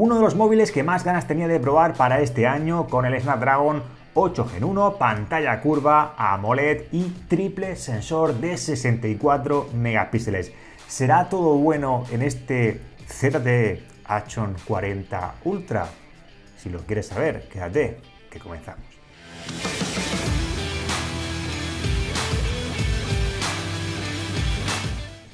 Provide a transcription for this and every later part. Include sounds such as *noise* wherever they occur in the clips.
uno de los móviles que más ganas tenía de probar para este año con el Snapdragon 8 Gen 1, pantalla curva, AMOLED y triple sensor de 64 megapíxeles. ¿Será todo bueno en este ZTE Action 40 Ultra? Si lo quieres saber, quédate, que comenzamos.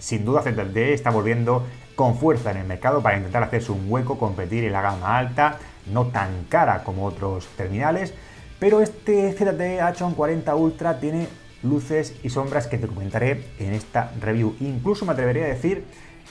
sin duda ZTE está volviendo con fuerza en el mercado para intentar hacerse un hueco, competir en la gama alta, no tan cara como otros terminales, pero este ZTE h 40 Ultra tiene luces y sombras que te comentaré en esta review. Incluso me atrevería a decir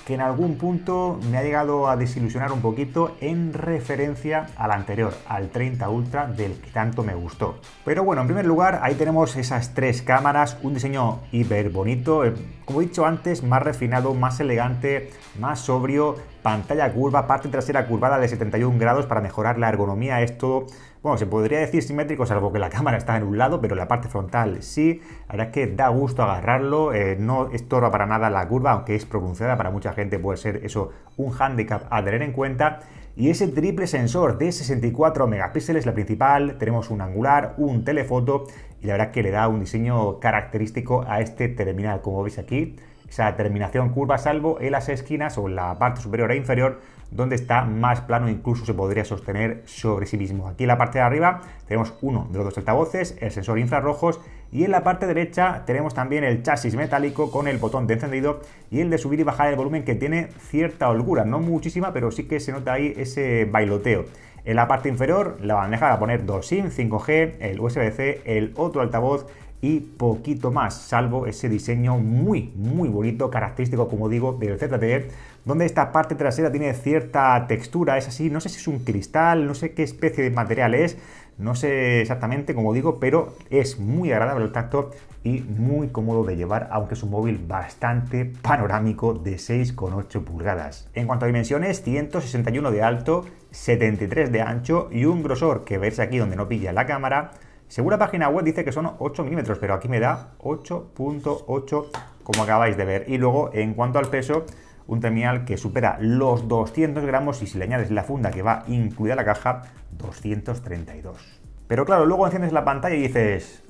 que en algún punto me ha llegado a desilusionar un poquito en referencia al anterior, al 30 Ultra del que tanto me gustó. Pero bueno, en primer lugar, ahí tenemos esas tres cámaras, un diseño hiper bonito, eh, como he dicho antes, más refinado, más elegante, más sobrio, pantalla curva, parte trasera curvada de 71 grados para mejorar la ergonomía, esto bueno, se podría decir simétrico, salvo que la *laughs* cámara está en un lado, pero la parte frontal sí, la verdad es que da gusto agarrarlo, eh, no estorba para nada la curva, aunque es pronunciada, para mucha gente puede ser eso un handicap a tener en cuenta, y ese triple sensor de 64 megapíxeles, la principal, tenemos un angular, un telefoto y la verdad que le da un diseño característico a este terminal, como veis aquí, esa terminación curva salvo en las esquinas o en la parte superior e inferior donde está más plano, incluso se podría sostener sobre sí mismo. Aquí en la parte de arriba tenemos uno de los dos altavoces, el sensor infrarrojos y en la parte derecha tenemos también el chasis metálico con el botón de encendido y el de subir y bajar el volumen que tiene cierta holgura, no muchísima, pero sí que se nota ahí ese bailoteo. En la parte inferior, la bandeja va a poner dos SIM, 5G, el USB-C, el otro altavoz y poquito más, salvo ese diseño muy, muy bonito, característico, como digo, del ZTE, donde esta parte trasera tiene cierta textura, es así, no sé si es un cristal, no sé qué especie de material es, no sé exactamente, como digo, pero es muy agradable el tacto y muy cómodo de llevar, aunque es un móvil bastante panorámico de 6,8 pulgadas. En cuanto a dimensiones, 161 de alto, 73 de ancho y un grosor que veis aquí donde no pilla la cámara. Según la página web dice que son 8 milímetros, pero aquí me da 8.8 como acabáis de ver. Y luego, en cuanto al peso, un terminal que supera los 200 gramos y si le añades la funda que va incluida la caja, 232. Pero claro, luego enciendes la pantalla y dices,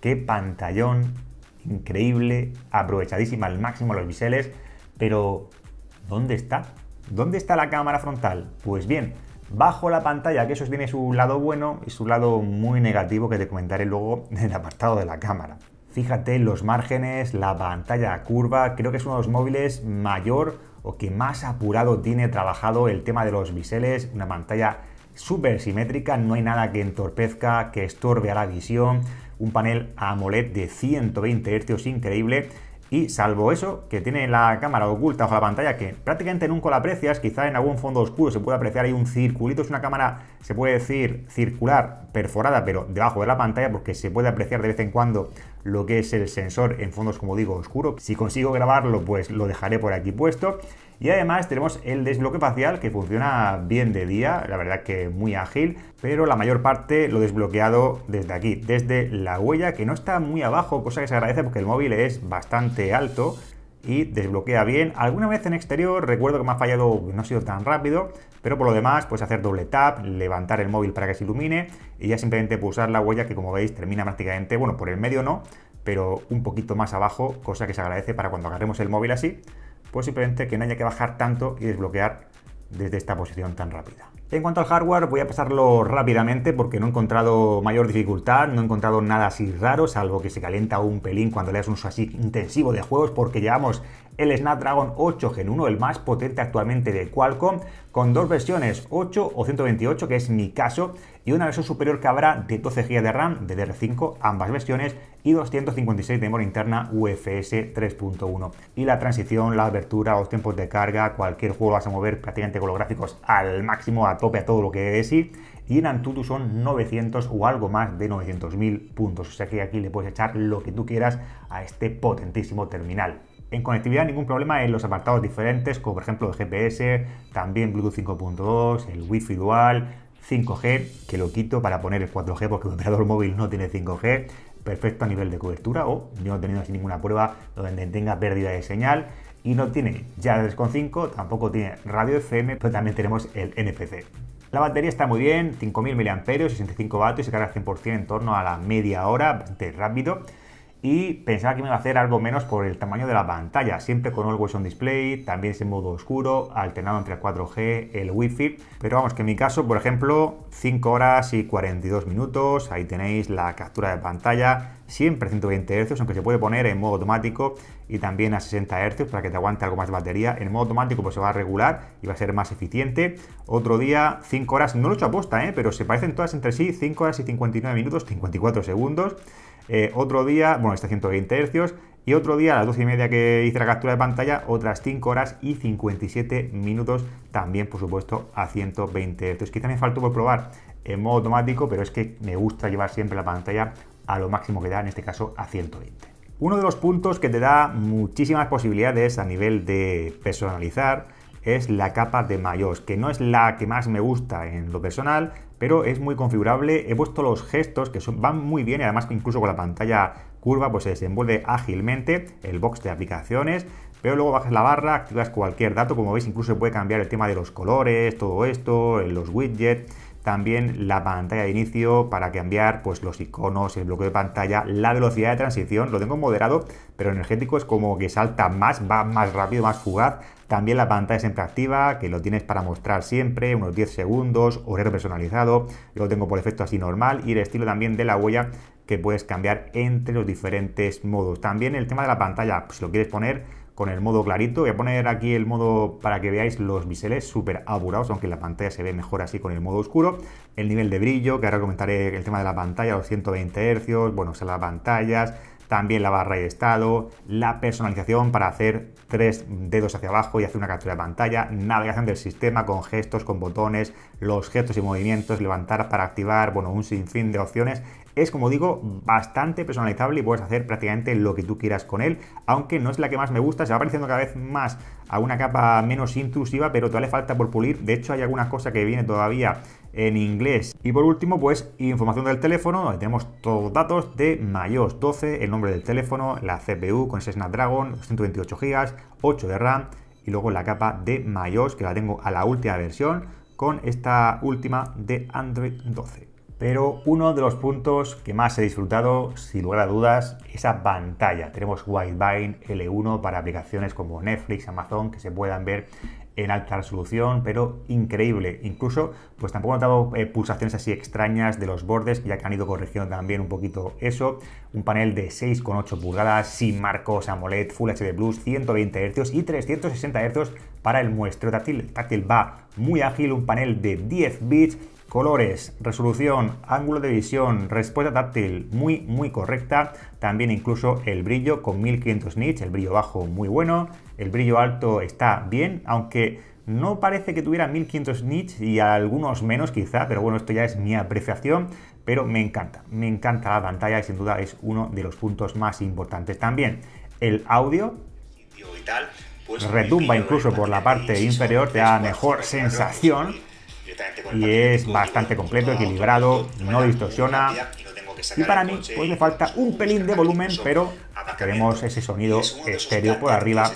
qué pantallón increíble, aprovechadísima al máximo los biseles, pero ¿dónde está? ¿Dónde está la cámara frontal? Pues bien, bajo la pantalla, que eso tiene su lado bueno y su lado muy negativo que te comentaré luego en el apartado de la cámara. Fíjate los márgenes, la pantalla curva, creo que es uno de los móviles mayor o que más apurado tiene trabajado el tema de los biseles, una pantalla súper simétrica, no hay nada que entorpezca, que estorbe a la visión, un panel AMOLED de 120 Hz increíble y salvo eso, que tiene la cámara oculta bajo la pantalla, que prácticamente nunca la aprecias, quizá en algún fondo oscuro se puede apreciar hay un circulito, es una cámara, se puede decir, circular, perforada, pero debajo de la pantalla, porque se puede apreciar de vez en cuando lo que es el sensor en fondos, como digo, oscuro. Si consigo grabarlo, pues lo dejaré por aquí puesto. Y además tenemos el desbloque facial que funciona bien de día, la verdad que muy ágil, pero la mayor parte lo desbloqueado desde aquí, desde la huella que no está muy abajo, cosa que se agradece porque el móvil es bastante alto, y desbloquea bien. Alguna vez en exterior, recuerdo que me ha fallado, no ha sido tan rápido, pero por lo demás, puedes hacer doble tap, levantar el móvil para que se ilumine y ya simplemente pulsar la huella que como veis termina prácticamente, bueno, por el medio no, pero un poquito más abajo, cosa que se agradece para cuando agarremos el móvil así, pues simplemente que no haya que bajar tanto y desbloquear desde esta posición tan rápida. En cuanto al hardware, voy a pasarlo rápidamente porque no he encontrado mayor dificultad, no he encontrado nada así raro, salvo que se calienta un pelín cuando le das un así intensivo de juegos, porque llevamos el Snapdragon 8 Gen 1, el más potente actualmente de Qualcomm, con dos versiones, 8 o 128, que es mi caso, y una versión superior que habrá de 12 GB de RAM DDR5, ambas versiones, y 256 de memoria interna UFS 3.1. Y la transición, la abertura, los tiempos de carga, cualquier juego vas a mover prácticamente con los gráficos al máximo, a tope, a todo lo que dé sí. Y en Antutu son 900 o algo más de 900.000 puntos. O sea que aquí le puedes echar lo que tú quieras a este potentísimo terminal. En conectividad ningún problema en los apartados diferentes, como por ejemplo el GPS, también Bluetooth 5.2, el Wi-Fi dual, 5G, que lo quito para poner el 4G porque el operador móvil no tiene 5G, perfecto a nivel de cobertura o yo no he tenido ninguna prueba donde tenga pérdida de señal y no tiene ya 3.5, tampoco tiene radio FM, pero también tenemos el NFC. La batería está muy bien, 5.000 mAh, 65 vatios, se carga 100% en torno a la media hora, de rápido y pensaba que me iba a hacer algo menos por el tamaño de la pantalla, siempre con Always On Display, también en modo oscuro, alternado entre 4G, el Wi-Fi, pero vamos que en mi caso, por ejemplo, 5 horas y 42 minutos, ahí tenéis la captura de pantalla, siempre 120 Hz, aunque se puede poner en modo automático y también a 60 Hz para que te aguante algo más de batería. En modo automático pues se va a regular y va a ser más eficiente. Otro día, 5 horas, no lo he hecho a ¿eh? pero se parecen todas entre sí, 5 horas y 59 minutos, 54 segundos. Eh, otro día, bueno, está 120 Hz Y otro día, a las 12 y media que hice la captura de pantalla, otras 5 horas y 57 minutos, también por supuesto a 120 Hz. Quizá también faltó por probar en modo automático, pero es que me gusta llevar siempre la pantalla a lo máximo que da, en este caso a 120. Uno de los puntos que te da muchísimas posibilidades a nivel de personalizar es la capa de mayos, que no es la que más me gusta en lo personal, pero es muy configurable. He puesto los gestos que son, van muy bien, y además incluso con la pantalla curva pues se desenvuelve ágilmente el box de aplicaciones, pero luego bajas la barra, activas cualquier dato, como veis incluso se puede cambiar el tema de los colores, todo esto, los widgets, también la pantalla de inicio para cambiar pues, los iconos, el bloqueo de pantalla, la velocidad de transición, lo tengo moderado, pero energético es como que salta más, va más rápido, más fugaz. También la pantalla siempre activa, que lo tienes para mostrar siempre, unos 10 segundos, horario personalizado, lo tengo por efecto así normal y el estilo también de la huella que puedes cambiar entre los diferentes modos. También el tema de la pantalla, pues, si lo quieres poner con el modo clarito. Voy a poner aquí el modo para que veáis los biseles súper apurados, aunque la pantalla se ve mejor así con el modo oscuro. El nivel de brillo, que ahora comentaré el tema de la pantalla, los 120 Hz, bueno, o las pantallas, también la barra de estado, la personalización para hacer tres dedos hacia abajo y hacer una captura de pantalla, navegación del sistema con gestos, con botones, los gestos y movimientos, levantar para activar, bueno, un sinfín de opciones. Es como digo, bastante personalizable y puedes hacer prácticamente lo que tú quieras con él, aunque no es la que más me gusta, se va pareciendo cada vez más a una capa menos intrusiva, pero todavía le falta por pulir. De hecho, hay alguna cosa que viene todavía en inglés. Y por último, pues información del teléfono, donde tenemos todos los datos de mayos 12, el nombre del teléfono, la CPU con ese Snapdragon, 128 GB, 8 de RAM y luego la capa de mayos que la tengo a la última versión con esta última de Android 12. Pero uno de los puntos que más he disfrutado, sin lugar a dudas, esa pantalla. Tenemos Widevine L1 para aplicaciones como Netflix, Amazon, que se puedan ver en alta resolución, pero increíble. Incluso, pues tampoco he notado eh, pulsaciones así extrañas de los bordes, ya que han ido corrigiendo también un poquito eso. Un panel de 6,8 pulgadas, sin marcos, AMOLED, Full HD Plus, 120 Hz y 360 Hz para el muestreo táctil. táctil va muy ágil, un panel de 10 bits, colores, resolución, ángulo de visión, respuesta táctil muy muy correcta, también incluso el brillo con 1500 nits, el brillo bajo muy bueno, el brillo alto está bien, aunque no parece que tuviera 1500 nits y algunos menos quizá, pero bueno, esto ya es mi apreciación, pero me encanta, me encanta la pantalla y sin duda es uno de los puntos más importantes también. El audio retumba incluso por la parte inferior, te da mejor sensación y es bastante completo, equilibrado, no distorsiona. Y para mí, pues le falta un pelín de volumen, pero queremos ese sonido estéreo por arriba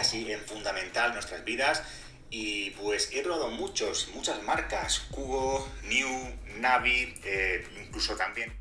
así y en fundamental nuestras vidas. Y pues he probado muchos, muchas marcas, Cubo, New, Navi, eh, incluso también...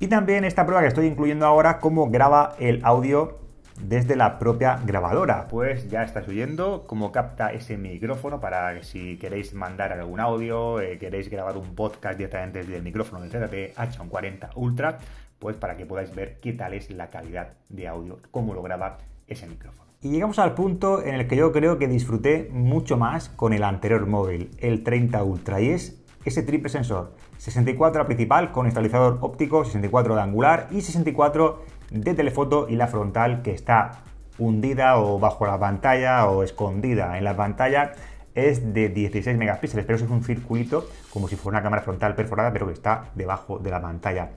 Y también esta prueba que estoy incluyendo ahora, cómo graba el audio desde la propia grabadora. Pues ya está oyendo cómo capta ese micrófono para si queréis mandar algún audio, eh, queréis grabar un podcast directamente desde el micrófono del ZTE H140 Ultra, pues para que podáis ver qué tal es la calidad de audio, cómo lo graba ese micrófono. Y llegamos al punto en el que yo creo que disfruté mucho más con el anterior móvil, el 30 Ultra, y es ese triple sensor, 64 principal con estabilizador óptico, 64 de angular y 64 de telefoto y la frontal que está hundida o bajo la pantalla o escondida en la pantalla es de 16 megapíxeles, pero eso es un circuito como si fuera una cámara frontal perforada, pero que está debajo de la pantalla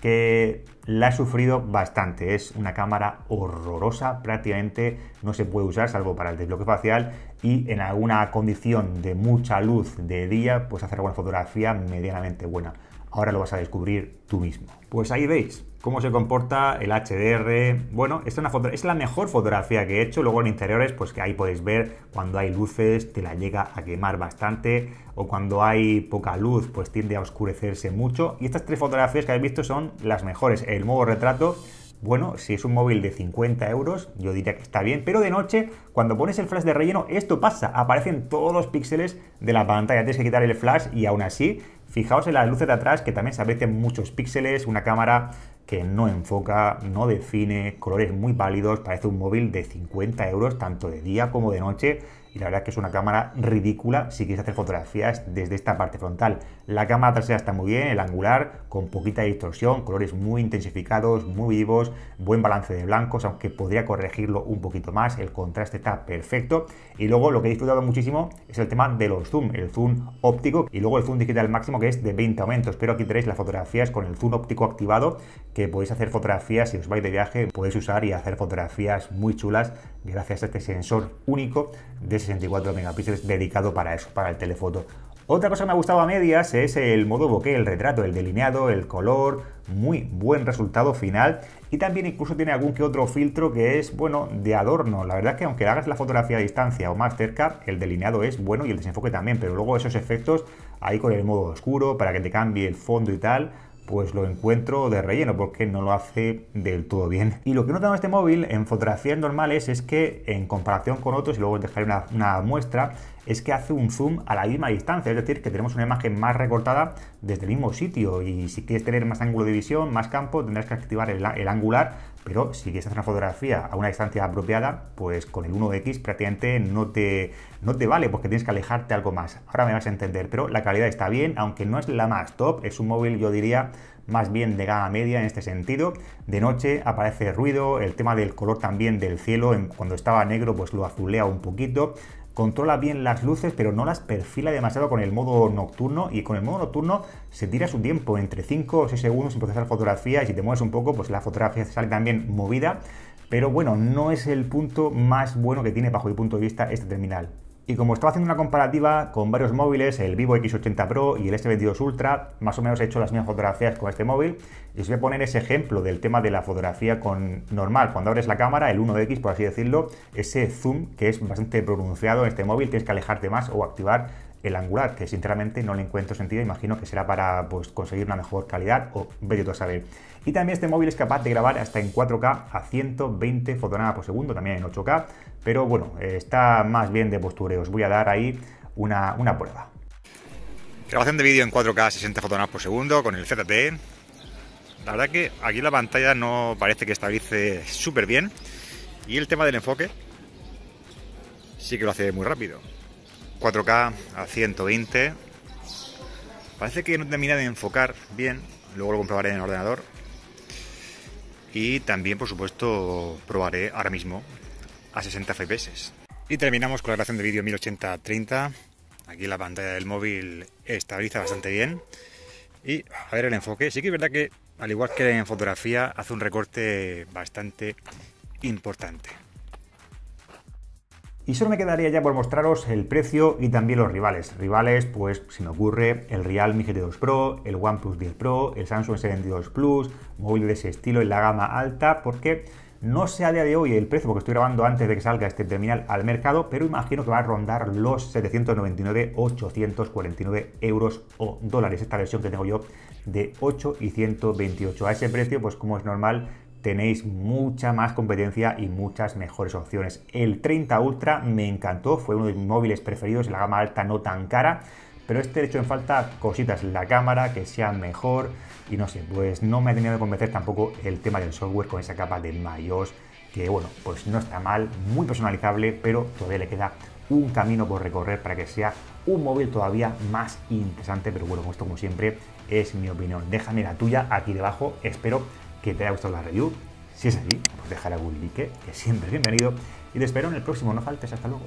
que la ha sufrido bastante. Es una cámara horrorosa, prácticamente no se puede usar salvo para el desbloque facial y en alguna condición de mucha luz de día, pues hacer una fotografía medianamente buena. Ahora lo vas a descubrir tú mismo. Pues ahí veis cómo se comporta el HDR. Bueno, esta es, una foto, es la mejor fotografía que he hecho. Luego en interiores, pues que ahí podéis ver cuando hay luces, te la llega a quemar bastante. O cuando hay poca luz, pues tiende a oscurecerse mucho. Y estas tres fotografías que habéis visto son las mejores. El modo retrato bueno, si es un móvil de 50 euros, yo diría que está bien, pero de noche, cuando pones el flash de relleno, esto pasa, aparecen todos los píxeles de la pantalla, tienes que quitar el flash y aún así Fijaos en las luces de atrás que también se aprecian muchos píxeles, una cámara que no enfoca, no define, colores muy pálidos, parece un móvil de 50 euros tanto de día como de noche y la verdad es que es una cámara ridícula si quieres hacer fotografías desde esta parte frontal. La cámara trasera está muy bien, el angular, con poquita distorsión, colores muy intensificados, muy vivos, buen balance de blancos, aunque podría corregirlo un poquito más, el contraste está perfecto. Y luego lo que he disfrutado muchísimo es el tema de los zoom, el zoom óptico y luego el zoom digital máximo es de 20 aumentos, pero aquí tenéis las fotografías con el zoom óptico activado, que podéis hacer fotografías, si os vais de viaje, podéis usar y hacer fotografías muy chulas gracias a este sensor único de 64 megapíxeles dedicado para eso, para el telefoto. Otra cosa que me ha gustado a medias es el modo bokeh, el retrato, el delineado, el color, muy buen resultado final y también incluso tiene algún que otro filtro que es, bueno, de adorno. La verdad que aunque hagas la fotografía a distancia o más cerca, el delineado es bueno y el desenfoque también, pero luego esos efectos ahí con el modo oscuro para que te cambie el fondo y tal, pues lo encuentro de relleno porque no lo hace del todo bien. Y lo que no notado este móvil en fotografías normales es que en comparación con otros, y luego os dejaré una muestra, es que hace un zoom a la misma distancia, es decir, que tenemos una imagen más recortada desde el mismo sitio y si quieres tener más ángulo de visión, más campo, tendrás que activar el, angular pero si quieres hacer una fotografía a una distancia apropiada, pues con el 1X prácticamente no te, no te vale porque tienes que alejarte algo más. Ahora me vas a entender, pero la calidad está bien, aunque no es la más top, es un móvil yo diría más bien de gama media en este sentido. De noche aparece ruido, el tema del color también del cielo, cuando estaba negro pues lo azulea un poquito controla bien las luces, pero no las perfila demasiado con el modo nocturno. Y con el modo nocturno se tira su tiempo, entre 5 o 6 segundos sin procesar fotografías. Y si te mueves un poco, pues la fotografía sale también movida. Pero bueno, no es el punto más bueno que tiene bajo mi punto de vista este terminal. Y como estaba haciendo una comparativa con varios móviles, el Vivo X80 Pro y el S22 Ultra, más o menos he hecho las mismas fotografías con este móvil. Y os voy a poner ese ejemplo del tema de la fotografía con normal. Cuando abres la cámara, el 1X, por así decirlo, ese zoom que es bastante pronunciado en este móvil, tienes que alejarte más o activar el Angular, que sinceramente no le encuentro sentido, imagino que será para pues, conseguir una mejor calidad o vete a saber. Y también este móvil es capaz de grabar hasta en 4K a 120 fotogramas por segundo, también en 8K, pero bueno, está más bien de posture, Os voy a dar ahí una, prueba. Grabación de vídeo en 4K a 60 fotogramas por segundo con el ZTE. La verdad que aquí la pantalla no parece que estabilice súper bien y el tema del enfoque sí que lo hace muy rápido. 4K a 120. Parece que no termina de enfocar bien, luego lo comprobaré en el ordenador. Y también, por supuesto, probaré ahora mismo a 60 FPS. Y terminamos con la grabación de vídeo 1080-30. Aquí la pantalla del móvil estabiliza bastante bien. Y a ver el enfoque. Sí que es verdad que, al igual que en fotografía, hace un recorte bastante importante. Y solo me quedaría ya por mostraros el precio y también los rivales. Rivales, pues si me ocurre el Realme GT2 Pro, el OnePlus 10 Pro, el Samsung S22 Plus, móvil de ese estilo en la gama alta, porque no sé a día de hoy el precio, porque estoy grabando antes de que salga este terminal al mercado, pero imagino que va a rondar los 799-849 euros o dólares, esta versión que tengo yo de 8 y 128. A ese precio, pues como es normal, tenéis mucha más competencia y muchas mejores opciones. El 30 Ultra me encantó, fue uno de mis móviles preferidos en la gama alta no tan cara, pero este hecho en falta cositas la cámara que sea mejor y no sé, pues no me ha tenido que convencer tampoco el tema del software con esa capa de Mayos que bueno, pues no está mal, muy personalizable, pero todavía le queda un camino por recorrer para que sea un móvil todavía más interesante, pero bueno, esto como siempre es mi opinión. Déjame la tuya aquí debajo, espero que te haya gustado la review. Si es así, pues dejar algún like, que siempre es bienvenido. Y te espero en el próximo, no faltes, hasta luego.